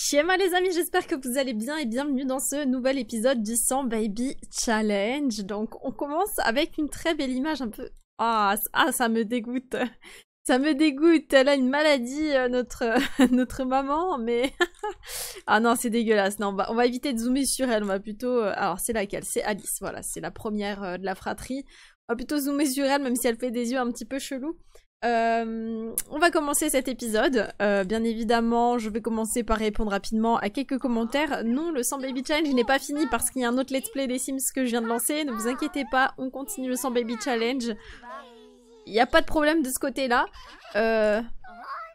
Chiema les amis, j'espère que vous allez bien et bienvenue dans ce nouvel épisode du 100 Baby Challenge. Donc on commence avec une très belle image un peu... Ah, ça ah, me dégoûte. Ça me dégoûte. Elle a une maladie, euh, notre, notre maman, mais... ah non, c'est dégueulasse. Non, on va, on va éviter de zoomer sur elle. On va plutôt... Euh, alors c'est laquelle C'est Alice, voilà. C'est la première euh, de la fratrie. On va plutôt zoomer sur elle, même si elle fait des yeux un petit peu chelous. Euh, on va commencer cet épisode. Euh, bien évidemment, je vais commencer par répondre rapidement à quelques commentaires. Non, le sans Baby Challenge n'est pas fini parce qu'il y a un autre let's play des Sims que je viens de lancer. Ne vous inquiétez pas, on continue le sans Baby Challenge. Il n'y a pas de problème de ce côté-là. Euh,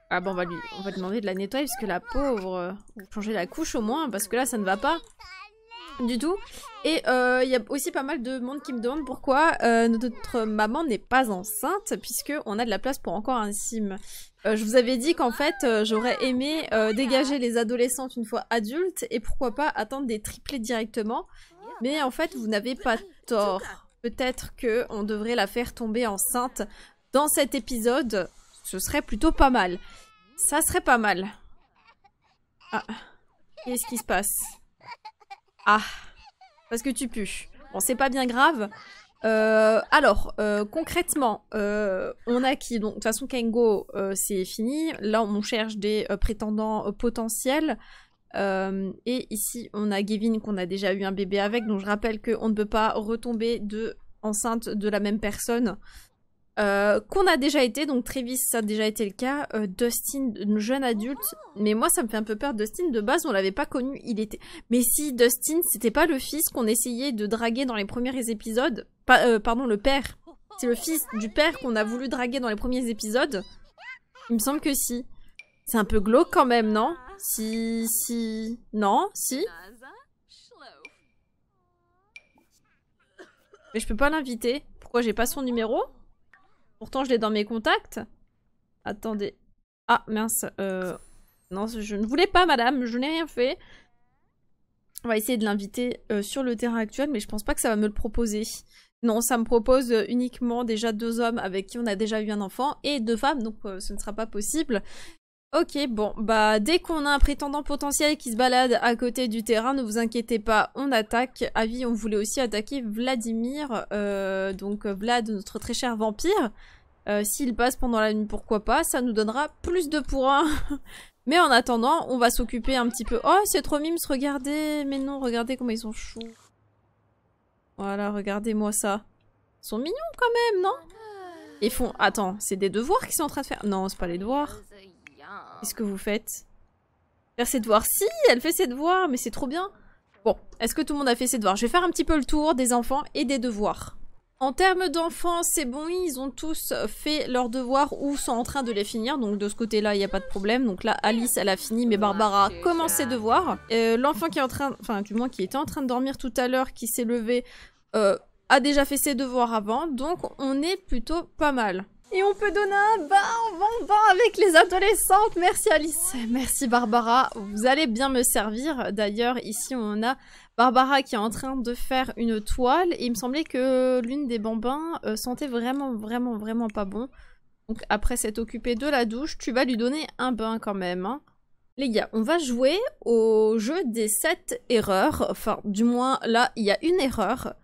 ah bon, on va, lui... on va demander de la nettoyer parce que la pauvre... changer la couche au moins parce que là, ça ne va pas du tout. Et euh, il y a aussi pas mal de monde qui me demande pourquoi euh, notre maman n'est pas enceinte, puisque on a de la place pour encore un sim. Euh, je vous avais dit qu'en fait, j'aurais aimé dégager les adolescentes une fois adultes, et pourquoi pas attendre des triplés directement. Mais en fait, vous n'avez pas tort. Peut-être que on devrait la faire tomber enceinte dans cet épisode. Ce serait plutôt pas mal. Ça serait pas mal. Ah. Qu'est-ce qui se passe ah, parce que tu pues. Bon, c'est pas bien grave. Euh, alors, euh, concrètement, euh, on a qui Donc, de toute façon, Kengo, c'est fini. Là, on cherche des prétendants potentiels. et ici, on a Gavin qu'on a déjà eu un bébé avec. Donc, je rappelle qu'on ne peut pas retomber de enceinte de la même personne. Euh, qu'on a déjà été, donc Travis ça a déjà été le cas, euh, Dustin jeune adulte, oh. mais moi ça me fait un peu peur, Dustin de base on l'avait pas connu, il était... Mais si Dustin c'était pas le fils qu'on essayait de draguer dans les premiers épisodes, euh, pardon le père, c'est le fils du père qu'on a voulu draguer dans les premiers épisodes, il me semble que si. C'est un peu glauque quand même, non Si... si... non Si Mais je peux pas l'inviter, pourquoi j'ai pas son numéro Pourtant, je l'ai dans mes contacts. Attendez. Ah, mince. Euh, non, je ne voulais pas, madame. Je n'ai rien fait. On va essayer de l'inviter euh, sur le terrain actuel, mais je pense pas que ça va me le proposer. Non, ça me propose euh, uniquement déjà deux hommes avec qui on a déjà eu un enfant et deux femmes, donc ce ne sera pas possible. Ok, bon, bah dès qu'on a un prétendant potentiel qui se balade à côté du terrain, ne vous inquiétez pas, on attaque. Avis, on voulait aussi attaquer Vladimir, euh, donc euh, Vlad, notre très cher vampire. Euh, s'il passe pendant la nuit, pourquoi pas, ça nous donnera plus de points. mais en attendant, on va s'occuper un petit peu... Oh, c'est trop mimes, regardez Mais non, regardez comment ils sont choux. Voilà, regardez-moi ça. Ils sont mignons quand même, non Ils font... Attends, c'est des devoirs qu'ils sont en train de faire Non, c'est pas les devoirs. Qu'est-ce que vous faites Faire ses devoirs Si, elle fait ses devoirs, mais c'est trop bien. Bon, est-ce que tout le monde a fait ses devoirs Je vais faire un petit peu le tour des enfants et des devoirs. En termes d'enfants, c'est bon, ils ont tous fait leurs devoirs ou sont en train de les finir, donc de ce côté-là, il n'y a pas de problème. Donc là, Alice, elle a fini, mais Barbara commence ses devoirs. Euh, l'enfant qui est en train, du moins qui était en train de dormir tout à l'heure, qui s'est levé, euh, a déjà fait ses devoirs avant, donc on est plutôt pas mal. Et on peut donner un bain, bon bain avec les adolescentes. Merci Alice, merci Barbara. Vous allez bien me servir. D'ailleurs, ici on a Barbara qui est en train de faire une toile. Et il me semblait que l'une des bambins euh, sentait vraiment, vraiment, vraiment pas bon. Donc après s'être occupé de la douche, tu vas lui donner un bain quand même. Hein. Les gars, on va jouer au jeu des sept erreurs. Enfin, du moins, là, il y a une erreur.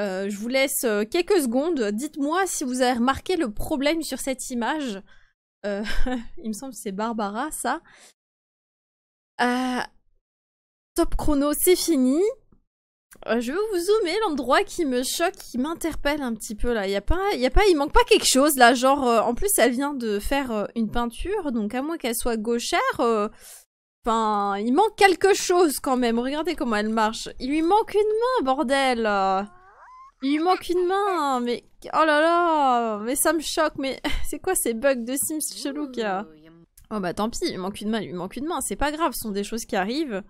Euh, je vous laisse euh, quelques secondes. Dites-moi si vous avez remarqué le problème sur cette image. Euh, il me semble que c'est Barbara, ça. top chrono, c'est fini. je vais vous zoomer l'endroit qui me choque, qui m'interpelle un petit peu là. Il y a pas, il y a pas, il manque pas quelque chose là. Genre, en plus, elle vient de faire une peinture, donc à moins qu'elle soit gauchère, enfin, il manque quelque chose quand même. Regardez comment elle marche. Il lui manque une main, bordel. Il lui manque une main, mais oh là là, mais ça me choque, mais c'est quoi ces bugs de Sims chelou qu'il y a Oh bah tant pis, il manque une main, il lui manque une main, c'est pas grave, ce sont des choses qui arrivent.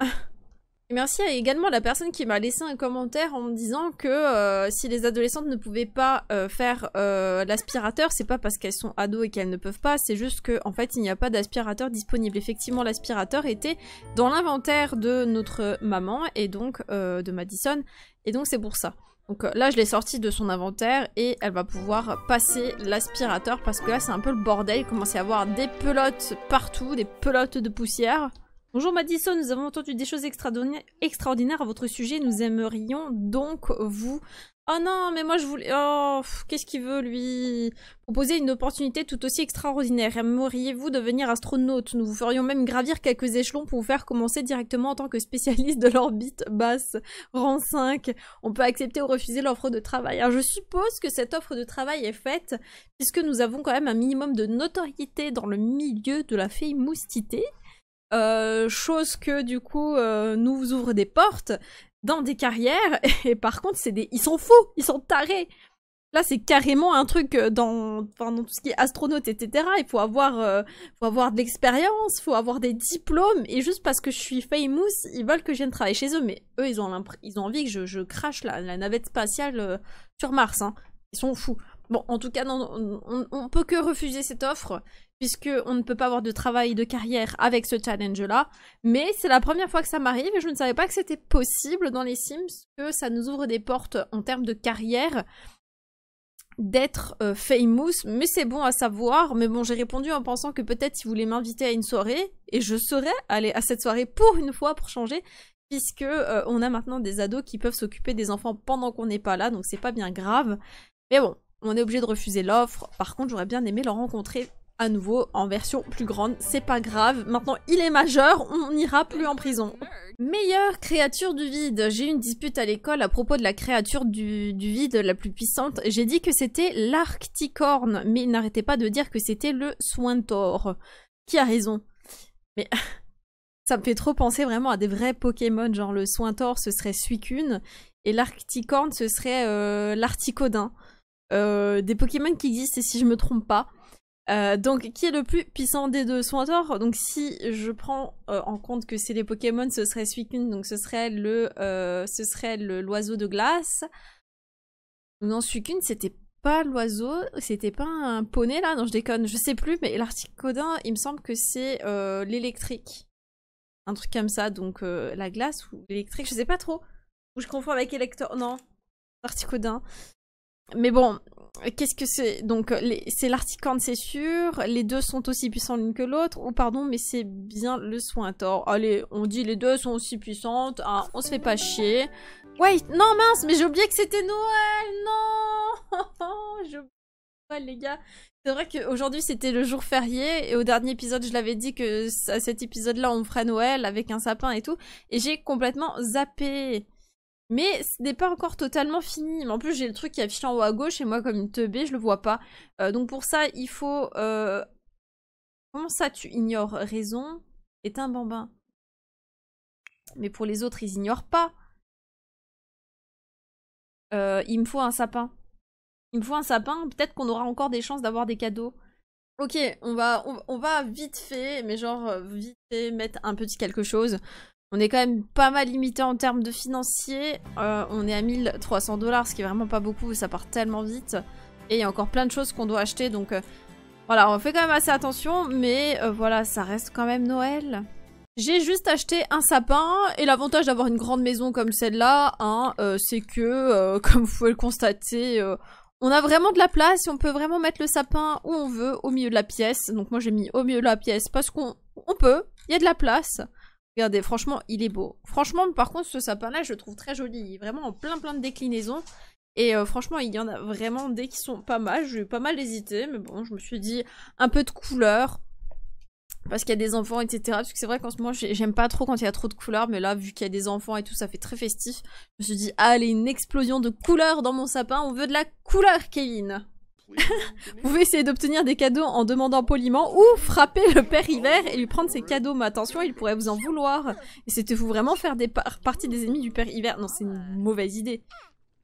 Merci également à la personne qui m'a laissé un commentaire en me disant que euh, si les adolescentes ne pouvaient pas euh, faire euh, l'aspirateur, c'est pas parce qu'elles sont ados et qu'elles ne peuvent pas, c'est juste qu'en fait il n'y a pas d'aspirateur disponible. Effectivement, l'aspirateur était dans l'inventaire de notre maman et donc de Madison, et donc c'est pour ça. Donc euh, là, je l'ai sortie de son inventaire et elle va pouvoir passer l'aspirateur parce que là, c'est un peu le bordel. Il commence à y avoir des pelotes partout, des pelotes de poussière. Bonjour Madison, nous avons entendu des choses extraordinaires à votre sujet. Nous aimerions donc vous Oh non, mais moi je voulais. Oh, qu'est-ce qu'il veut lui Proposer une opportunité tout aussi extraordinaire. Aimeriez-vous devenir astronaute Nous vous ferions même gravir quelques échelons pour vous faire commencer directement en tant que spécialiste de l'orbite basse, rang 5. On peut accepter ou refuser l'offre de travail. Alors je suppose que cette offre de travail est faite puisque nous avons quand même un minimum de notoriété dans le milieu de la fille moustité. Euh, chose que du coup euh, nous ouvre des portes, dans des carrières, et par contre, c'est des... ils sont fous, ils sont tarés. Là, c'est carrément un truc euh, dans, dans tout ce qui est astronaute, etc. Il faut avoir, euh, faut avoir de l'expérience, faut avoir des diplômes. Et juste parce que je suis famous, ils veulent que je vienne travailler chez eux. Mais eux, ils ont, ils ont envie que je, crache la, navette spatiale euh, sur Mars. Hein. Ils sont fous. Bon, en tout cas, on, ne peut que refuser cette offre, puisque on ne peut pas avoir de travail, de carrière avec ce challenge-là. Mais c'est la première fois que ça m'arrive et je ne savais pas que c'était possible dans les Sims, que ça nous ouvre des portes en termes de carrière d'être euh, famous, mais c'est bon à savoir. Mais bon, j'ai répondu en pensant que peut-être ils voulaient m'inviter à une soirée et je serais allée à cette soirée pour une fois pour changer, puisque euh, on a maintenant des ados qui peuvent s'occuper des enfants pendant qu'on n'est pas là, donc c'est pas bien grave. Mais bon, on est obligé de refuser l'offre. Par contre, j'aurais bien aimé le rencontrer à nouveau en version plus grande, c'est pas grave, maintenant il est majeur, on n'ira plus en prison. Meilleure créature du vide, j'ai eu une dispute à l'école à propos de la créature du, vide la plus puissante, j'ai dit que c'était l'arcticorne, mais il n'arrêtait pas de dire que c'était le sointor. Qui a raison Mais ça me fait trop penser vraiment à des vrais Pokémon, genre le sointor ce serait Suicune, et l'arcticorne ce serait euh, l'articodin. Euh, des Pokémon qui existent, et si je me trompe pas. Euh, donc, qui est le plus puissant des deux Soit tort. Donc, si je prends euh, en compte que c'est les Pokémon, ce serait Suicune, donc ce serait le, ce serait l'oiseau de glace. Non, Suicune, c'était pas l'oiseau, c'était pas un poney là. Non, je déconne, je sais plus. Mais l'articodin, il me semble que c'est l'électrique, un truc comme ça. Donc, la glace ou l'électrique, je sais pas trop. Ou je confonds avec électro... Non, L'articodin. Mais bon, qu'est-ce que c'est Donc, c'est l'articorne, c'est sûr. Les deux sont aussi puissantes l'une que l'autre. Ou pardon, mais c'est bien le soin tort. Allez, on dit les deux sont aussi puissantes. Hein. on se fait pas chier. Wait, non mince, mais j'ai oublié que c'était Noël. Non, j'ai Noël, les gars. C'est vrai qu'aujourd'hui c'était le jour férié et au dernier épisode je l'avais dit que à cet épisode là on ferait Noël avec un sapin et tout et j'ai complètement zappé. Mais ce n'est pas encore totalement fini. Mais en plus, j'ai le truc qui affiche en haut à gauche et moi, comme une teubée, je le vois pas. Euh, donc pour ça, il faut... Euh, comment ça, tu ignores raison est un bambin Mais pour les autres, ils ignorent pas. Euh, il me faut un sapin. Il me faut un sapin. Peut-être qu'on aura encore des chances d'avoir des cadeaux. Ok, on va, on, on, va vite fait, mais genre vite fait, mettre un petit quelque chose on est quand même pas mal limité en termes de financiers. Euh, on est à 1300 dollars, ce qui est vraiment pas beaucoup, ça part tellement vite. Et il y a encore plein de choses qu'on doit acheter, donc euh, voilà, on fait quand même assez attention, mais euh, voilà, ça reste quand même Noël. J'ai juste acheté un sapin, et l'avantage d'avoir une grande maison comme celle-là, hein, c'est que, comme vous pouvez le constater, on a vraiment de la place, et on peut vraiment mettre le sapin où on veut, au milieu de la pièce. Donc moi j'ai mis au milieu de la pièce parce qu'on peut, il y a de la place. Regardez, franchement, il est beau. Franchement, par contre, ce sapin-là, je le trouve très joli. Il est vraiment en plein plein de déclinaisons. Et euh, franchement, il y en a vraiment des qui sont pas mal. J'ai eu pas mal hésité, mais bon, je me suis dit un peu de couleur. Parce qu'il y a des enfants, etc. Parce que c'est vrai qu'en ce moment, j'aime pas trop quand il y a trop de couleurs. Mais là, vu qu'il y a des enfants et tout, ça fait très festif. Je me suis dit, allez, une explosion de couleurs dans mon sapin. On veut de la couleur, Kevin. Vous pouvez essayer d'obtenir des cadeaux en demandant poliment ou frapper le père hiver et lui prendre ses cadeaux. Mais attention, il pourrait vous en vouloir. Et c'était vous vraiment faire des partie des ennemis du père hiver. Non, c'est une mauvaise idée.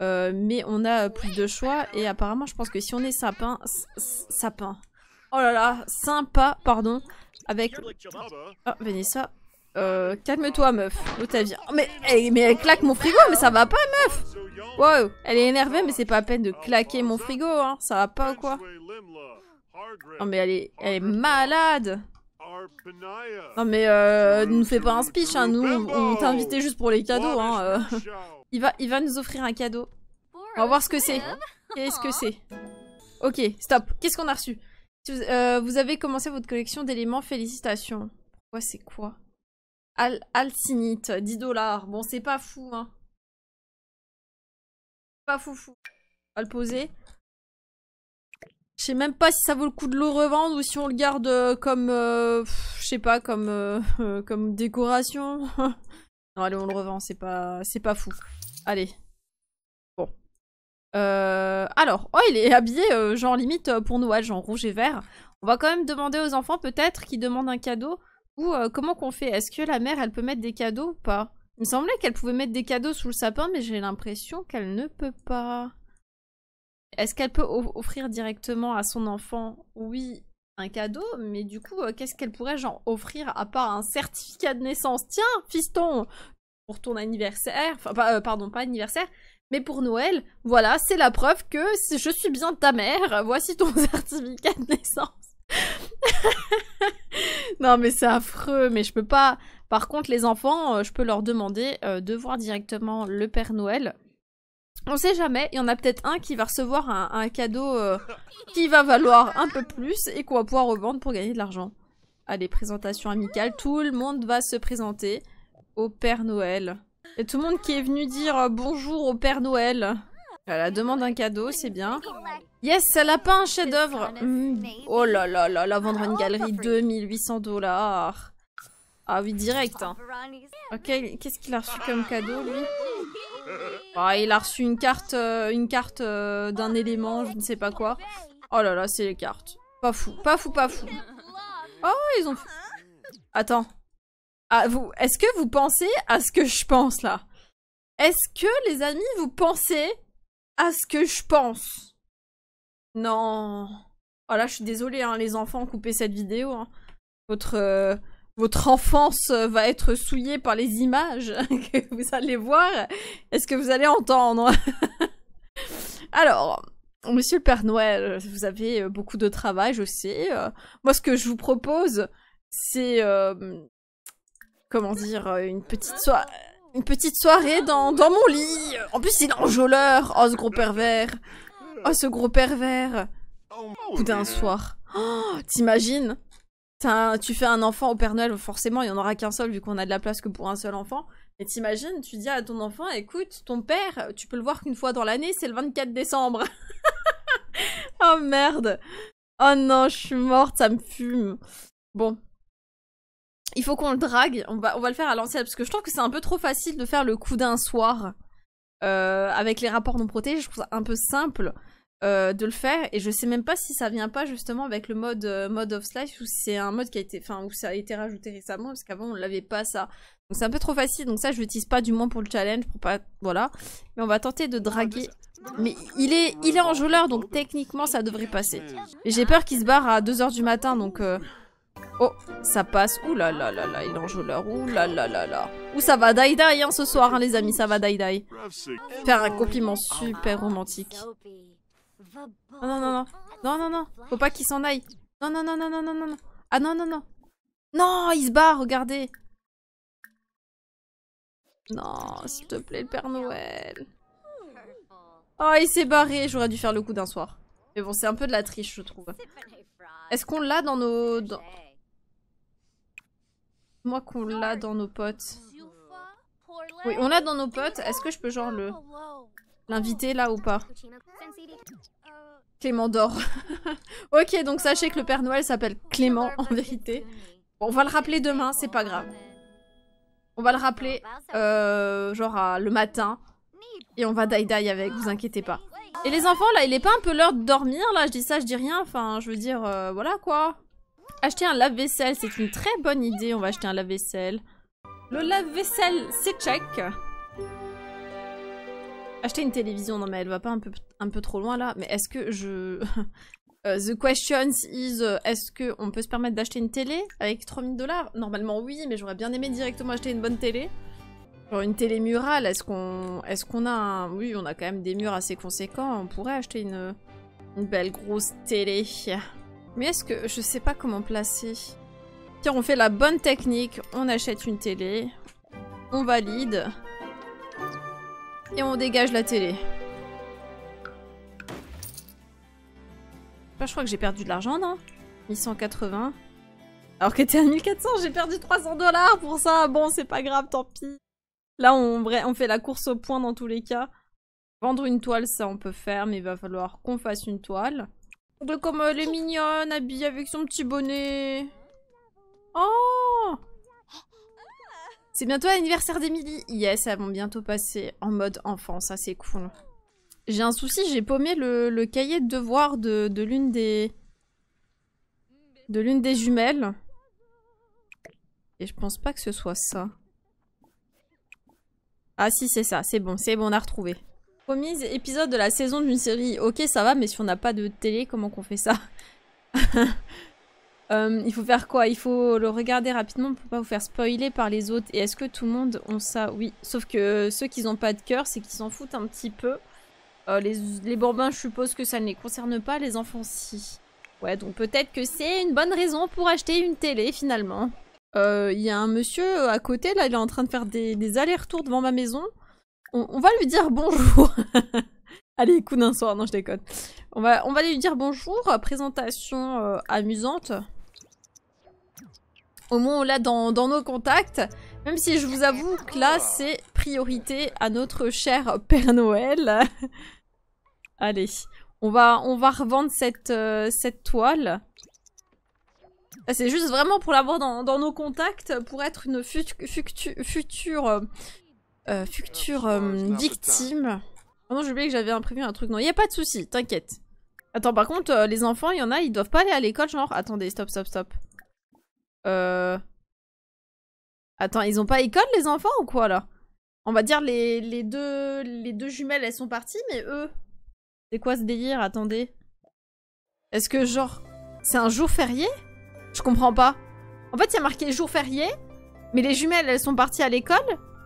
Euh, mais on a plus de choix et apparemment je pense que si on est sapin, sapin. Oh là là, sympa, pardon. Avec... Oh, Vanessa, euh, calme-toi, meuf. mais, eh, mais elle claque mon frigo, mais ça va pas, meuf elle est énervée, mais c'est pas à peine de claquer mon frigo, hein. Ça va pas ou quoi Non, mais elle est, elle est malade Non, mais ne euh, nous fais pas un speech, hein. Nous, on, t'a invité juste pour les cadeaux, hein. Euh. Il, va, il va nous offrir un cadeau. On va voir ce que c'est. Qu'est-ce que c'est Ok, stop. Qu'est-ce qu'on a reçu Vous avez commencé votre collection d'éléments, félicitations. Pourquoi c'est quoi Al Alcinite, 10 dollars. Bon, c'est pas fou, hein. Pas fou, fou. On va le poser. Je sais même pas si ça vaut le coup de le revendre ou si on le garde euh, comme, euh, je sais pas, comme, euh, comme décoration. non, allez, on le revend, c'est pas, c'est pas fou. Allez. Bon. alors, oh, il est habillé genre limite pour Noël, genre rouge et vert. On va quand même demander aux enfants peut-être qui demandent un cadeau. Ou euh, comment qu'on fait Est-ce que la mère, elle peut mettre des cadeaux ou pas Il me semblait qu'elle pouvait mettre des cadeaux sous le sapin, mais j'ai l'impression qu'elle ne peut pas. Est-ce qu'elle peut offrir directement à son enfant Oui, un cadeau, mais du coup, euh, qu'est-ce qu'elle pourrait genre offrir à part un certificat de naissance Tiens, fiston, pour ton anniversaire, enfin, euh, pardon, pas anniversaire, mais pour Noël, voilà, c'est la preuve que je suis bien ta mère, voici ton certificat de naissance. non, mais c'est affreux, mais je peux pas. Par contre, les enfants, euh, je peux leur demander euh, de voir directement le Père Noël. On sait jamais, il y en a peut-être un qui va recevoir un, cadeau euh, qui va valoir un peu plus et qu'on va pouvoir revendre pour gagner de l'argent. Allez, présentation amicale, tout le monde va se présenter au Père Noël. Et tout le monde qui est venu dire bonjour au Père Noël a demande un cadeau, c'est bien. Yes, elle a pas un chef-d'œuvre. Hmm. Oh là là là là, vendre une oh, galerie 2800 dollars. Ah oui, direct. Hein. Ok, qu'est-ce qu'il a reçu comme ah. cadeau, lui ah, Il a reçu une carte, euh, une carte euh, d'un élément, je ne sais pas quoi. Oh là là, c'est les cartes. Pas fou, pas fou, pas fou. Oh, ils ont... Attends. Ah, vous, est-ce que vous pensez à ce que je pense, là Est-ce que, les amis, vous pensez à ce que je pense. Non. Oh là, je suis désolée, hein, les enfants, coupez cette vidéo. Hein. Votre, euh, votre enfance euh, va être souillée par les images que vous allez voir. Est-ce que vous allez entendre Alors, monsieur le Père Noël, vous avez euh, beaucoup de travail, je sais. Moi, ce que je vous propose, c'est... comment dire Une petite soirée une petite soirée dans, dans mon lit En plus, il est enjôleur Oh, ce gros pervers Oh, ce gros pervers Coup d'un soir. Oh, T'imagines Tu fais un enfant au Père Noël, forcément, il n'y en aura qu'un seul, vu qu'on a de la place que pour un seul enfant. Mais t'imagines, tu dis à ton enfant, écoute, ton père, tu peux le voir qu'une fois dans l'année, c'est le 24 décembre. oh merde. Oh non, je suis morte, ça me fume. Bon, il faut qu'on le drague. On va, on va le faire à l'ancienne parce que je trouve que c'est un peu trop facile de faire le coup d'un soir euh, avec les rapports non protégés. Je trouve ça un peu simple euh, de le faire et je sais même pas si ça vient pas justement avec le mode euh, mode of slice ou si c'est un mode qui a été, enfin, où ça a été rajouté récemment parce qu'avant on l'avait pas ça. Donc c'est un peu trop facile. Donc ça je l'utilise pas du moins pour le challenge pour pas, voilà. Mais on va tenter de draguer. Mais il est, il est enjôleur donc techniquement ça devrait passer. J'ai peur qu'il se barre à 2h du matin donc. Oh, ça passe. Ouh là là là là, il joue l'heure. Ouh là là là là. Où ça va die die hein, ce soir, hein, les amis, ça va die die. Faire un compliment super romantique. Non, non, non, non. Non, non, Faut pas qu'il s'en aille. Non, non, non, non, non, non, non. Ah non, non, non. Non, il se barre, regardez. Non, s'il te plaît, le Père Noël. Oh, il s'est barré. J'aurais dû faire le coup d'un soir. Mais bon, c'est un peu de la triche, je trouve. Est-ce qu'on l'a dans nos... Moi qu'on l'a dans nos potes. Euh, oui, on l'a dans nos potes. Est-ce que je peux genre le l'inviter là ou pas Clément dort. ok, donc sachez que le Père Noël s'appelle Clément en vérité. on va le rappeler demain, c'est pas grave. On va le rappeler euh, genre le matin et on va die die avec, vous inquiétez pas. Et les enfants là, il est pas un peu l'heure de dormir là Je dis ça, je dis rien, enfin je veux dire euh, voilà quoi. Acheter un lave-vaisselle, c'est une très bonne idée. On va acheter un lave-vaisselle. Le lave-vaisselle, c'est check. Acheter une télévision, non mais elle va pas un peu, un peu trop loin là. Mais est-ce que je... Euh, the question is, est-ce qu'on peut se permettre d'acheter une télé avec 3000 dollars Normalement oui, mais j'aurais bien aimé directement acheter une bonne télé. Genre une télé murale, est-ce qu'on est qu'on a un... Oui, on a quand même des murs assez conséquents, on pourrait acheter une, une belle grosse télé. Mais est-ce que je sais pas comment placer Tiens, on fait la bonne technique, on achète une télé, on valide, et on dégage la télé. Bah, je crois que j'ai perdu de l'argent, non 1180. Alors que t'es à 1400, j'ai perdu 300 dollars pour ça. Bon, c'est pas grave, tant pis. Là, on fait la course au point dans tous les cas. Vendre une toile, ça on peut faire, mais il va falloir qu'on fasse une toile comme elle euh, est mignonne, habillée avec son petit bonnet. Oh C'est bientôt l'anniversaire d'Emily. Yes, elles vont bientôt passer en mode enfant, ça c'est cool. J'ai un souci, j'ai paumé le, cahier de devoir de, l'une des... De l'une des jumelles. Et je pense pas que ce soit ça. Ah si, c'est ça, c'est bon, c'est bon, on a retrouvé épisode de la saison d'une série. Ok, ça va, mais si on n'a pas de télé, comment qu'on fait ça euh, Il faut faire quoi Il faut le regarder rapidement pour pas vous faire spoiler par les autres. Et est-ce que tout le monde ont ça Oui. Sauf que ceux qui n'ont pas de cœur, c'est qu'ils s'en foutent un petit peu. Euh, les, les bourbins, je suppose que ça ne les concerne pas, les enfants si. Ouais, donc peut-être que c'est une bonne raison pour acheter une télé finalement. Euh, il y a un monsieur à côté, là, il est en train de faire des allers-retours devant ma maison on, va lui dire bonjour. Allez, coup d'un soir, non, je déconne. On va, on va lui dire bonjour, présentation euh, amusante. Au moins, on l'a dans, nos contacts. Même si je vous avoue que là, c'est priorité à notre cher Père Noël. Allez, on va, on va revendre cette, euh, cette toile. Ah, c'est juste vraiment pour l'avoir dans, nos contacts, pour être une future euh, euh, ah, future euh, victime. Oh non, j'ai oublié que j'avais imprévu un truc. Non, il a pas de souci, t'inquiète. Attends, par contre, euh, les enfants, il y en a, ils doivent pas aller à l'école, genre. Attendez, stop, stop, stop. Euh. Attends, ils ont pas école, les enfants, ou quoi, là On va dire, les, les, deux, les deux jumelles, elles sont parties, mais eux. C'est quoi ce délire Attendez. Est-ce que, genre, c'est un jour férié Je comprends pas. En fait, il y a marqué jour férié, mais les jumelles, elles sont parties à l'école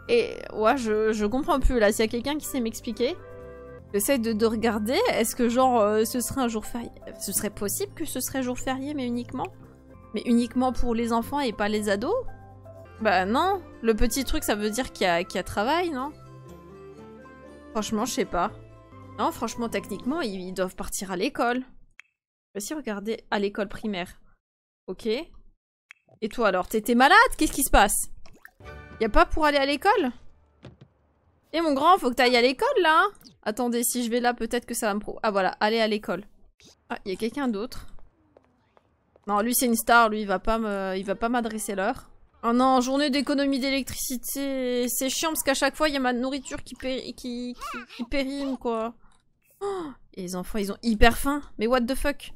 et ouais, je, je comprends plus là. S'il y a quelqu'un qui sait m'expliquer, j'essaie de, de, regarder. Est-ce que genre euh, ce serait un jour férié Ce serait possible que ce serait jour férié, mais uniquement Mais uniquement pour les enfants et pas les ados Bah non. Le petit truc, ça veut dire qu'il y, a travail, non Franchement, je sais pas. Non, franchement, techniquement, ils, doivent partir à l'école. Je vais aussi regarder à l'école primaire. Ok. Et toi alors, t'étais malade Qu'est-ce qui se passe y pas pour aller à l'école Eh mon grand, faut que t'ailles à l'école là Attendez, si je vais là, peut-être que ça va me pro... Ah voilà, aller à l'école. Ah, y a quelqu'un d'autre. Non, lui c'est une star, lui il va pas il va pas m'adresser l'heure. Oh non, journée d'économie d'électricité. C'est chiant parce qu'à chaque fois, il y a ma nourriture qui, qui, qui, périme, quoi. Oh, les enfants, ils ont hyper faim. Mais what the fuck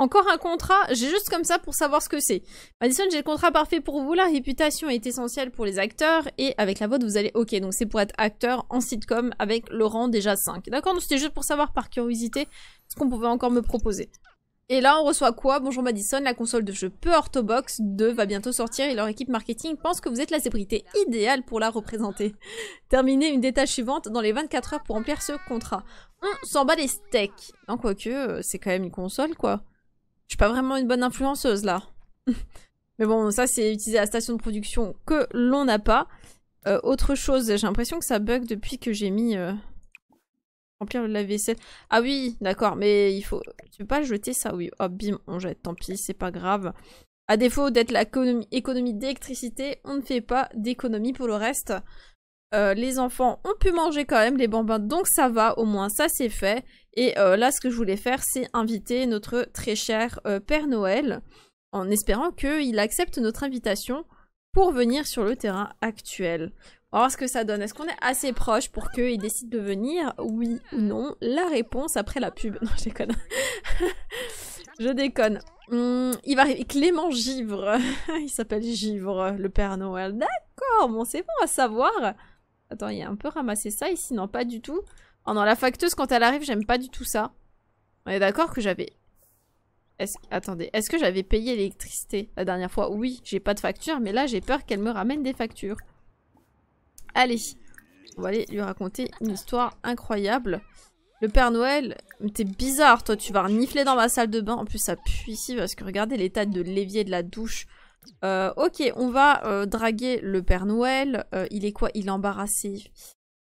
encore un contrat, j'ai juste comme ça pour savoir ce que c'est. Madison, j'ai le contrat parfait pour vous. La réputation est essentielle pour les acteurs et avec la vote, vous allez... Ok, donc c'est pour être acteur en sitcom avec Laurent déjà 5. D'accord, donc c'était juste pour savoir par curiosité ce qu'on pouvait encore me proposer. Et là, on reçoit quoi Bonjour Madison, la console de jeu peu orthobox 2 va bientôt sortir et leur équipe marketing pense que vous êtes la célébrité idéale pour la représenter. Terminez une détache suivante dans les 24 heures pour remplir ce contrat. On s'en bat les steaks. Non, quoique, euh, c'est quand même une console, quoi. Je suis pas vraiment une bonne influenceuse là. Mais bon, ça c'est utiliser la station de production que l'on n'a pas. Euh, autre chose, j'ai l'impression que ça bug depuis que j'ai mis euh, remplir la lave-vaisselle. Ah oui, d'accord, mais il faut. Tu peux pas jeter ça, oui. oh, bim, on jette. Tant pis, c'est pas grave. À défaut d'être l'économie économie d'électricité, on ne fait pas d'économie pour le reste. Euh, les enfants ont pu manger quand même, les bambins, donc ça va, au moins ça c'est fait. Et euh, là, ce que je voulais faire, c'est inviter notre très cher euh, Père Noël, en espérant qu'il accepte notre invitation pour venir sur le terrain actuel. On va voir ce que ça donne. Est-ce qu'on est assez proche pour qu'il décide de venir Oui ou non La réponse après la pub. Non, je déconne. je déconne. Hum, il va arriver. Clément Givre. il s'appelle Givre, le Père Noël. D'accord, bon, c'est bon à savoir. Attends, il a un peu ramassé ça ici. Non, pas du tout. Oh non, la facteuse, quand elle arrive, j'aime pas du tout ça. On est d'accord que j'avais... Attendez, est-ce que j'avais payé l'électricité la dernière fois Oui, j'ai pas de facture, mais là, j'ai peur qu'elle me ramène des factures. Allez, on va aller lui raconter une histoire incroyable. Le Père Noël, t'es bizarre, toi, tu vas renifler dans ma salle de bain. En plus, ça pue ici, parce que regardez l'état de l'évier de la douche. Euh, ok, on va euh, draguer le Père Noël. Euh, il est quoi Il est embarrassé.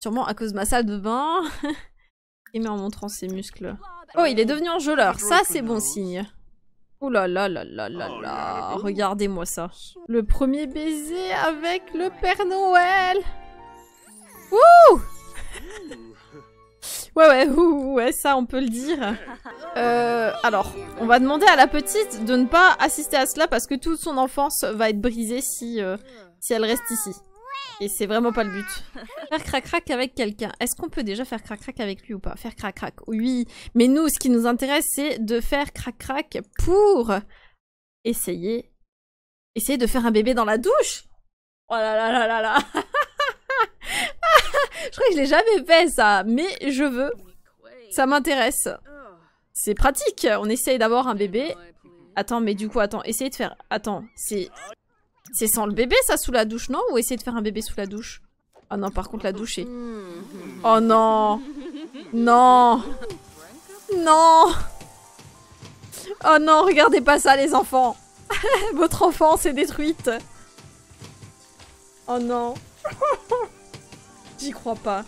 Sûrement à cause de ma salle de bain. Et met en montrant ses muscles. Oh, il est oh. devenu enjôleur. Ça, c'est bon signe. Oh là là là là là oh, Regardez-moi ça. Le premier baiser avec le Père Noël. Wouh Ouais, ouais, ouais, ça, on peut le dire. Euh, alors, on va demander à la petite de ne pas assister à cela parce que toute son enfance va être brisée si, euh, si elle reste ici. Et c'est vraiment pas le but. Faire crac-crac avec quelqu'un. Est-ce qu'on peut déjà faire crac-crac avec lui ou pas Faire crac-crac, oui. Mais nous, ce qui nous intéresse, c'est de faire crac-crac pour essayer... Essayer de faire un bébé dans la douche Oh là là là là là Je crois que je l'ai jamais fait, ça. Mais je veux. Ça m'intéresse. C'est pratique. On essaye d'avoir un bébé. Attends, mais du coup, attends. Essayez de faire... Attends, c'est... C'est sans le bébé, ça, sous la douche, non Ou essayer de faire un bébé sous la douche Oh non, par contre, la douche est... Oh non Non Non Oh non, regardez pas ça, les enfants Votre enfance est détruite Oh non J'y crois pas.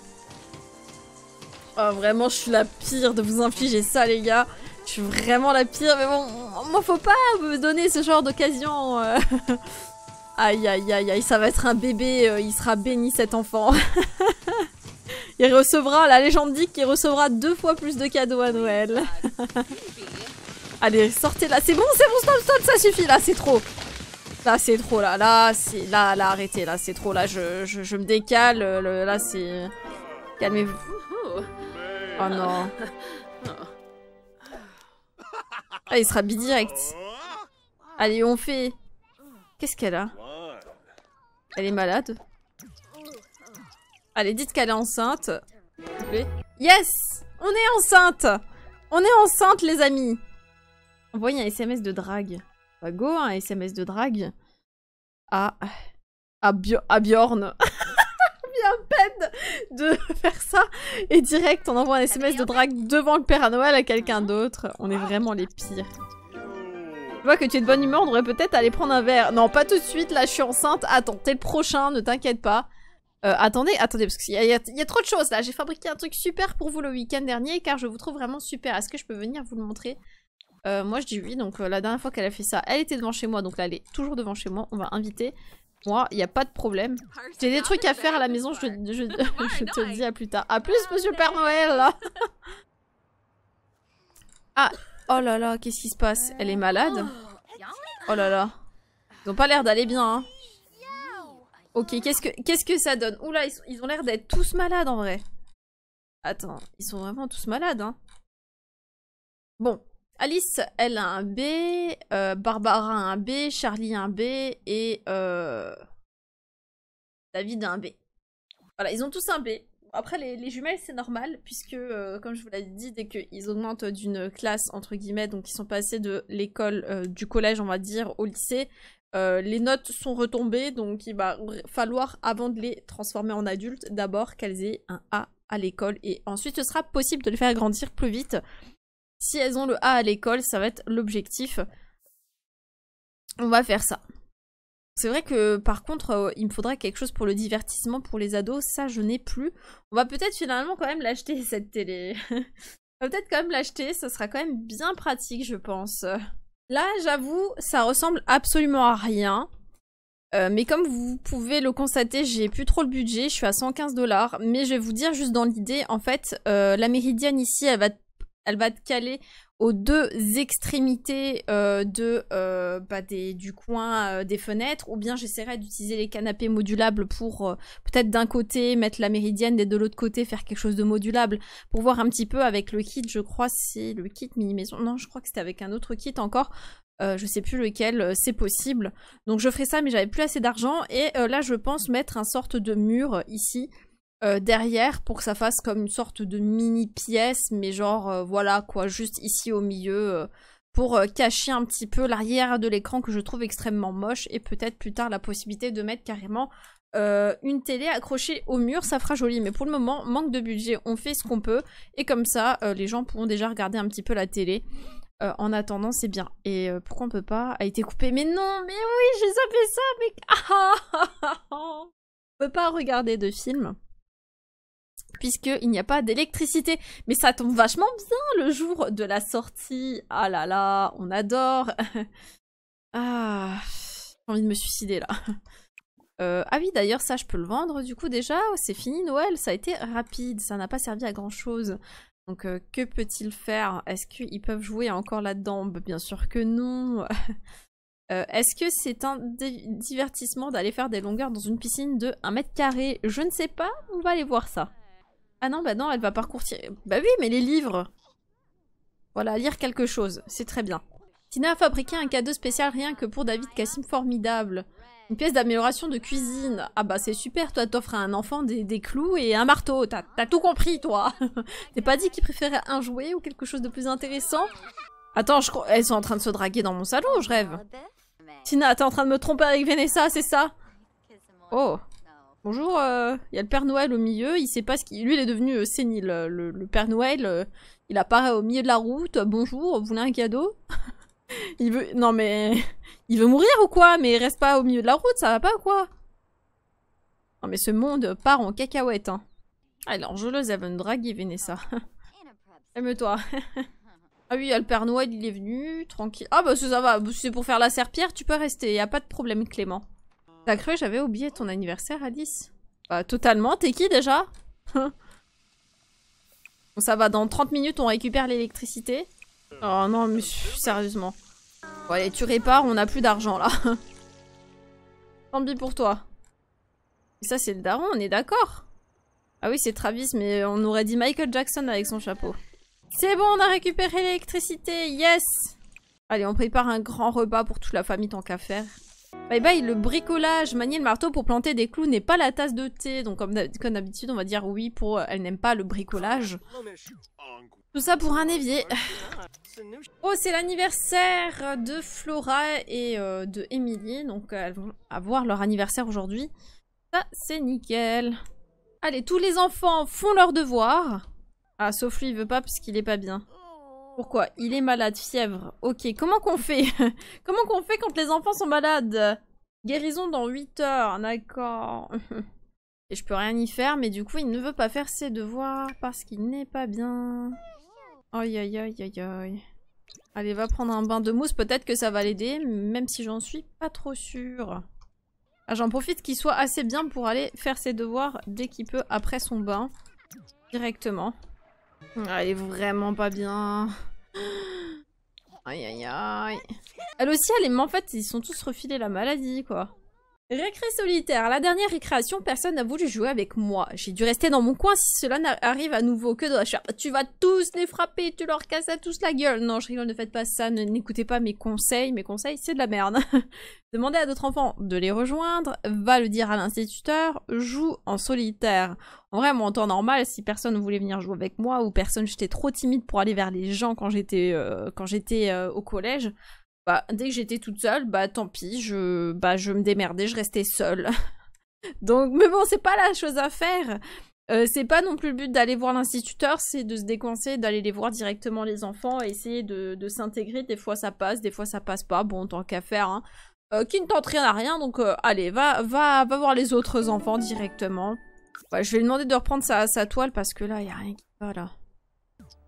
Oh, vraiment, je suis la pire de vous infliger ça, les gars. Je suis vraiment la pire, mais bon, moi, faut pas me donner ce genre d'occasion. Euh. Aïe, aïe, aïe, aïe, ça va être un bébé, euh, il sera béni cet enfant. il recevra, la légende dit qu'il recevra deux fois plus de cadeaux à Noël. Allez, sortez là, c'est bon, c'est bon, stop, stop, ça suffit, là, c'est trop. Là, c'est trop, là, là, c'est... Là, là, arrêtez, là, c'est trop, là, je, me décale, là, c'est... Calmez-vous. Oh non. Ah, il sera bidirect. Allez, on fait... Qu'est-ce qu'elle a elle est malade. Allez, dites qu'elle est enceinte. Yes On est enceinte On est enceinte, les amis Envoyez un SMS de drague. Bah go, un SMS de drague. À... À, Bjorn. bien peine de faire ça. Et direct, on envoie un SMS de drague devant le Père Noël à quelqu'un hein? d'autre. On est vraiment les pires vois que tu es de bonne humeur, on devrait peut-être aller prendre un verre. Non, pas tout de suite, là, je suis enceinte. Attends, t'es le prochain, ne t'inquiète pas. Euh, attendez, attendez, parce qu'il y, a trop de choses là. J'ai fabriqué un truc super pour vous le week-end dernier, car je vous trouve vraiment super. Est-ce que je peux venir vous le montrer euh, Moi, je dis oui. Donc, euh, la dernière fois qu'elle a fait ça, elle était devant chez moi. Donc là, elle est toujours devant chez moi. On va inviter. Moi, il n'y a pas de problème. J'ai des trucs à faire à la maison. Je, te le dis à plus tard. À plus, monsieur Père Noël Ah Oh là là, qu'est-ce qui se passe Elle est malade Oh, oh là là. Ils n'ont pas l'air d'aller bien, hein. Ok, qu'est-ce que, que ça donne Oula, ils, ont l'air d'être tous malades en vrai. Attends, ils sont vraiment tous malades, hein. Bon, Alice, elle a un B, euh, Barbara a un B, Charlie a un B et euh, David a un B. Voilà, ils ont tous un B. Après, les, jumelles, c'est normal, puisque, euh, comme je vous l'ai dit, dès qu'ils augmentent d'une classe, entre guillemets, donc ils sont passés de l'école, euh, du collège, on va dire, au lycée, euh, les notes sont retombées, donc il va falloir, avant de les transformer en adultes, d'abord qu'elles aient un A à l'école, et ensuite ce sera possible de les faire grandir plus vite. Si elles ont le A à l'école, ça va être l'objectif. On va faire ça. C'est vrai que par contre, euh, il me faudrait quelque chose pour le divertissement pour les ados. Ça, je n'ai plus. On va peut-être finalement quand même l'acheter cette télé. On va peut-être quand même l'acheter. Ça sera quand même bien pratique, je pense. Là, j'avoue, ça ressemble absolument à rien. Euh, mais comme vous pouvez le constater, j'ai plus trop le budget, je suis à 115 dollars. Mais je vais vous dire juste dans l'idée, en fait, euh, la méridienne ici, elle va, elle va te caler aux deux extrémités euh, de, euh, bah, du coin euh, des fenêtres, ou bien j'essaierai d'utiliser les canapés modulables pour peut-être d'un côté mettre la méridienne et de l'autre côté faire quelque chose de modulable pour voir un petit peu avec le kit, je crois c'est le kit mini maison, non je crois que c'était avec un autre kit encore, je sais plus lequel, c'est possible. Donc je ferai ça, mais j'avais plus assez d'argent. Et là, je pense mettre un sorte de mur ici euh, derrière pour que ça fasse comme une sorte de mini pièce, mais genre euh, voilà quoi, juste ici au milieu euh, pour cacher un petit peu l'arrière de l'écran que je trouve extrêmement moche et peut-être plus tard la possibilité de mettre carrément une télé accrochée au mur, ça fera joli. Mais pour le moment, manque de budget, on fait ce qu'on peut et comme ça les gens pourront déjà regarder un petit peu la télé. en attendant, c'est bien. Et pourquoi on peut pas A été coupé. Mais non, mais oui, j'ai zappé ça, mais on peut pas regarder de film puisqu'il n'y a pas d'électricité. Mais ça tombe vachement bien le jour de la sortie. Ah là là, on adore. ah, j'ai envie de me suicider là. Euh, ah oui, d'ailleurs, ça, je peux le vendre du coup déjà. Oh, c'est fini Noël, ça a été rapide, ça n'a pas servi à grand chose. Donc, euh, que peut-il faire Est-ce qu'ils peuvent jouer encore là-dedans bah, Bien sûr que non. Euh, est-ce que c'est un divertissement d'aller faire des longueurs dans une piscine de 1 mètre carré Je ne sais pas, on va aller voir ça. Ah non, bah non, elle va parcourir... Bah oui, mais les livres Voilà, lire quelque chose, c'est très bien. Tina a fabriqué un cadeau spécial rien que pour David Cassim, formidable. Une pièce d'amélioration de cuisine. Ah bah c'est super, toi t'offres à un enfant des, clous et un marteau. T'as tout compris, toi T'es pas dit qu'il préférait un jouet ou quelque chose de plus intéressant Attends, je crois... Elles sont en train de se draguer dans mon salon, je rêve. Tina, t'es en train de me tromper avec Vanessa, c'est ça Oh Bonjour, euh, il y a le Père Noël au milieu, il sait pas ce qu'il... Lui, il est devenu euh, sénile. Euh, le, Père Noël, il apparaît au milieu de la route. Bonjour, vous voulez un cadeau Il veut... Non mais... Il veut mourir ou quoi Mais il reste pas au milieu de la route, ça va pas ou quoi Non mais ce monde part en cacahuète, hein. Alors, je le veut me draguer, Vanessa. Aime-toi. ah oui, il y a le Père Noël, il est venu, tranquille. Ah bah ça va, c'est pour faire la serpillère, tu peux rester, y a pas de problème, Clément. T'as cru j'avais oublié ton anniversaire, Alice Bah totalement, t'es qui déjà bon, ça va, dans 30 minutes on récupère l'électricité. Euh, oh non, mais euh, sérieusement. Bon allez, tu répares, on a plus d'argent là. Tant pis pour toi. Et ça c'est le daron, on est d'accord Ah oui, c'est Travis, mais on aurait dit Michael Jackson avec son chapeau. C'est bon, on a récupéré l'électricité, yes Allez, on prépare un grand repas pour toute la famille tant qu'à faire. Bye bye, le bricolage, manier le marteau pour planter des clous n'est pas la tasse de thé. Donc comme d'habitude, on va dire oui pour euh, elle n'aime pas le bricolage. Tout ça pour un évier. Oh, c'est l'anniversaire de Flora et euh, de Emilie Donc elles vont avoir leur anniversaire aujourd'hui. Ça, c'est nickel. Allez, tous les enfants font leur devoir. Ah, sauf lui, il veut pas parce qu'il est pas bien. Pourquoi Il est malade, fièvre. Ok, comment qu'on fait Comment qu'on fait quand les enfants sont malades Guérison dans 8 heures, d'accord. Et je peux rien y faire, mais du coup, il ne veut pas faire ses devoirs parce qu'il n'est pas bien. Aïe aïe aïe aïe aïe. Allez, va prendre un bain de mousse, peut-être que ça va l'aider, même si j'en suis pas trop sûre. Ah, j'en profite qu'il soit assez bien pour aller faire ses devoirs dès qu'il peut après son bain. Directement. Ah, elle est vraiment pas bien. Aïe aïe aïe. Elle aussi, elle est... Mais en fait, ils sont tous refilés la maladie, quoi. Récré solitaire. La dernière récréation, personne n'a voulu jouer avec moi. J'ai dû rester dans mon coin si cela n'arrive à nouveau. Que de la faire Tu vas tous les frapper, tu leur casses à tous la gueule. Non, je rigole, ne faites pas ça, n'écoutez pas mes conseils. Mes conseils, c'est de la merde. Demandez à d'autres enfants de les rejoindre, va le dire à l'instituteur, joue en solitaire. En vrai, moi, en temps normal, si personne ne voulait venir jouer avec moi ou personne, j'étais trop timide pour aller vers les gens quand j'étais euh, quand j'étais euh, au collège, bah, dès que j'étais toute seule, bah tant pis, je, bah, je me démerdais, je restais seule. Donc, mais bon, c'est pas la chose à faire. Euh, c'est pas non plus le but d'aller voir l'instituteur, c'est de se décoincer, d'aller les voir directement les enfants, essayer de, de s'intégrer. Des fois ça passe, des fois ça passe pas. Bon, tant qu'à faire, hein. Euh, qui ne tente rien à rien, donc euh, allez, va, va, va voir les autres enfants directement. je vais lui demander de reprendre sa, sa toile parce que là, il a rien qui va là.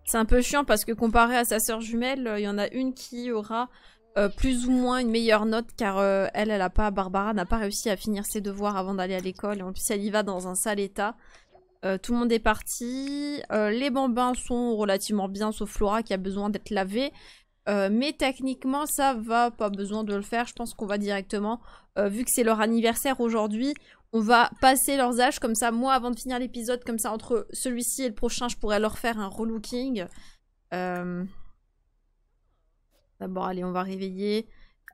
C'est un peu chiant parce que comparé à sa sœur jumelle, il y en a une qui aura euh, plus ou moins une meilleure note car euh, elle, elle a pas, Barbara n'a pas réussi à finir ses devoirs avant d'aller à l'école et en plus elle y va dans un sale état. Euh, tout le monde est parti, les bambins sont relativement bien sauf Flora qui a besoin d'être lavée. mais techniquement ça va, pas besoin de le faire, je pense qu'on va directement, vu que c'est leur anniversaire aujourd'hui, on va passer leurs âges comme ça, moi avant de finir l'épisode, comme ça entre celui-ci et le prochain je pourrais leur faire un relooking. D'abord, allez, on va réveiller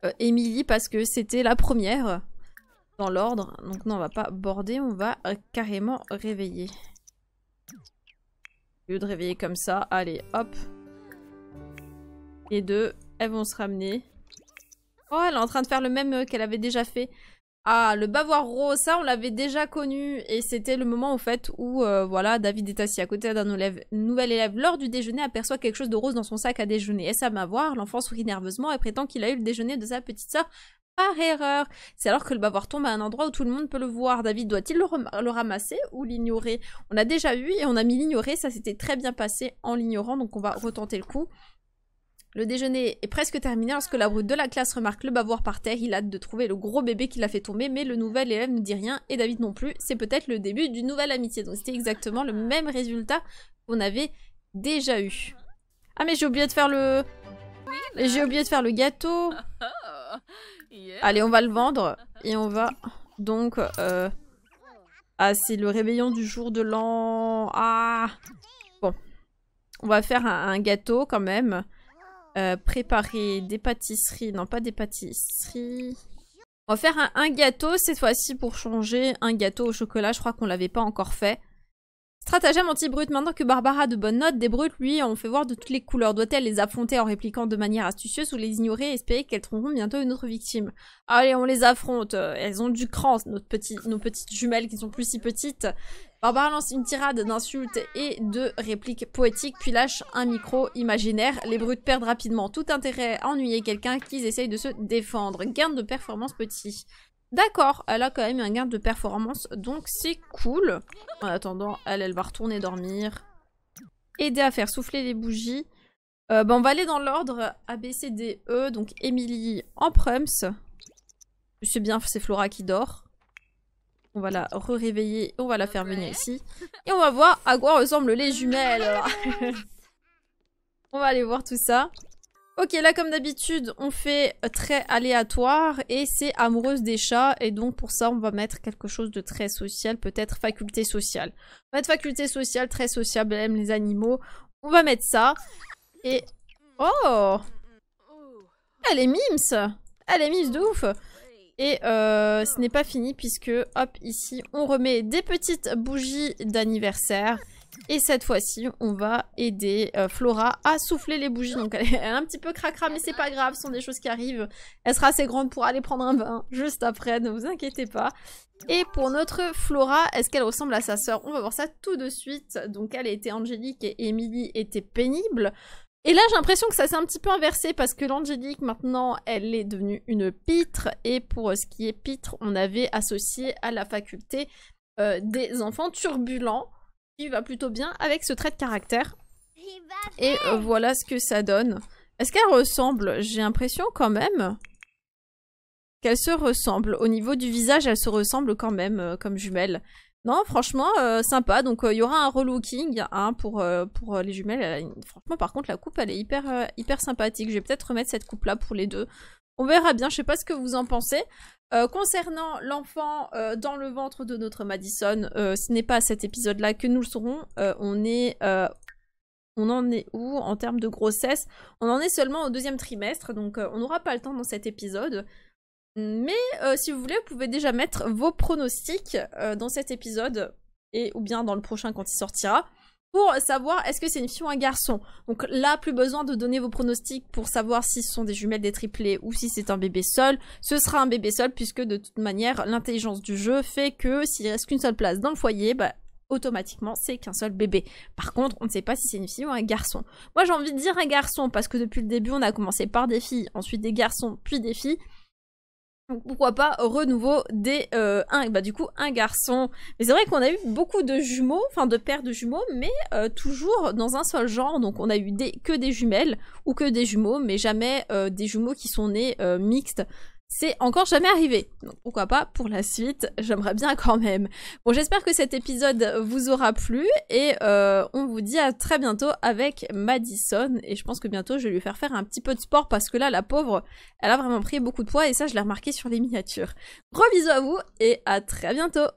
euh, Émilie parce que c'était la première dans l'ordre. Donc non, on va pas border, on va euh, carrément réveiller. Au lieu de réveiller comme ça, allez, hop. Les deux, elles vont se ramener. Oh, elle est en train de faire le même euh, qu'elle avait déjà fait. Ah, le bavoir rose, ça on l'avait déjà connu et c'était le moment en fait où euh, voilà David est assis à côté d'un nouvel élève lors du déjeuner aperçoit quelque chose de rose dans son sac à déjeuner. Est-ce à m'avoir L'enfant sourit nerveusement et prétend qu'il a eu le déjeuner de sa petite sœur par erreur. C'est alors que le bavoir tombe à un endroit où tout le monde peut le voir. David doit-il le, ramasser ou l'ignorer On a déjà eu et on a mis l'ignorer, ça s'était très bien passé en l'ignorant donc on va retenter le coup. Le déjeuner est presque terminé lorsque la brute de la classe remarque le bavoir par terre. Il a hâte de trouver le gros bébé qui l'a fait tomber, mais le nouvel élève ne dit rien et David non plus. C'est peut-être le début d'une nouvelle amitié. Donc c'était exactement le même résultat qu'on avait déjà eu. Ah mais j'ai oublié de faire le... J'ai oublié de faire le gâteau. Allez, on va le vendre et on va donc... Euh, ah, c'est le réveillon du jour de l'an... Ah Bon. On va faire un gâteau quand même. Euh, préparer des pâtisseries. Non, pas des pâtisseries. On va faire un gâteau cette fois-ci pour changer. Un gâteau au chocolat, je crois qu'on l'avait pas encore fait. Stratagème anti-brut. Maintenant que Barbara de bonnes notes, des brutes lui ont fait voir de toutes les couleurs. Doit-elle les affronter en répliquant de manière astucieuse ou les ignorer et espérer qu'elles trouveront bientôt une autre victime Allez, on les affronte. Elles ont du cran, nos petites jumelles qui sont plus si petites. Barbara lance une tirade d'insultes et de répliques poétiques, puis lâche un micro imaginaire. Les brutes perdent rapidement tout intérêt à ennuyer quelqu'un qu'ils essayent de se défendre. Garde de performance petit. D'accord, elle a quand même un gain de performance, donc c'est cool. En attendant, elle, elle va retourner dormir. Aider à faire souffler les bougies. Euh, ben, on va aller dans l'ordre ABCDE, Donc Emily en Je sais bien, c'est Flora qui dort. On va la réveiller on va la faire venir ici. Et on va voir à quoi ressemblent les jumelles. on va aller voir tout ça. Ok, là comme d'habitude, on fait très aléatoire et c'est amoureuse des chats et donc pour ça on va mettre quelque chose de très social, peut-être faculté sociale. On va mettre faculté sociale, très sociable, elle aime les animaux. On va mettre ça et... Oh Elle est mims Elle est mims de ouf et euh, ce n'est pas fini puisque, hop, ici, on remet des petites bougies d'anniversaire. Et cette fois-ci, on va aider euh, Flora à souffler les bougies. Donc elle est, un petit peu cracra, mais c'est pas grave, ce sont des choses qui arrivent. Elle sera assez grande pour aller prendre un bain juste après, ne vous inquiétez pas. Et pour notre Flora, est-ce qu'elle ressemble à sa sœur On va voir ça tout de suite. Donc elle était Angélique et Emily était pénible. Et là, j'ai l'impression que ça s'est un petit peu inversé parce que l'angélique, maintenant, elle est devenue une pitre. Et pour euh, ce qui est pitre, on avait associé à la faculté euh, des enfants turbulents va plutôt bien avec ce trait de caractère. Et euh, voilà ce que ça donne. Est-ce qu'elle ressemble J'ai l'impression quand même qu'elle se ressemble. Au niveau du visage, elle se ressemble quand même euh, comme jumelle. Non, franchement, euh, sympa. Donc, il y aura un relooking hein, pour, pour les jumelles. Franchement, par contre, la coupe, elle est hyper, hyper sympathique. Je vais peut-être remettre cette coupe-là pour les deux. On verra bien. Je sais pas ce que vous en pensez. Euh, concernant l'enfant euh, dans le ventre de notre Madison, euh, ce n'est pas à cet épisode-là que nous le saurons. on est, on en est où en termes de grossesse On en est seulement au deuxième trimestre, donc on n'aura pas le temps dans cet épisode. Mais si vous voulez, vous pouvez déjà mettre vos pronostics dans cet épisode et ou bien dans le prochain quand il sortira pour savoir est-ce que c'est une fille ou un garçon. Donc là, plus besoin de donner vos pronostics pour savoir si ce sont des jumelles, des triplés ou si c'est un bébé seul. Ce sera un bébé seul puisque de toute manière, l'intelligence du jeu fait que s'il reste qu'une seule place dans le foyer, bah, automatiquement c'est qu'un seul bébé. Par contre, on ne sait pas si c'est une fille ou un garçon. Moi j'ai envie de dire un garçon parce que depuis le début on a commencé par des filles, ensuite des garçons, puis des filles pourquoi pas renouveau des euh, un bah du coup un garçon. Mais c'est vrai qu'on a eu beaucoup de jumeaux, enfin de paires de jumeaux, mais euh, toujours dans un seul genre. Donc on a eu des, que des jumelles ou que des jumeaux, mais jamais euh, des jumeaux qui sont nés mixtes. C'est encore jamais arrivé. Donc pourquoi pas pour la suite, j'aimerais bien quand même. Bon, j'espère que cet épisode vous aura plu et euh, on vous dit à très bientôt avec Madison. Et je pense que bientôt je vais lui faire faire un petit peu de sport parce que là, la pauvre, elle a vraiment pris beaucoup de poids et ça, je l'ai remarqué sur les miniatures. Gros bisous à vous et à très bientôt!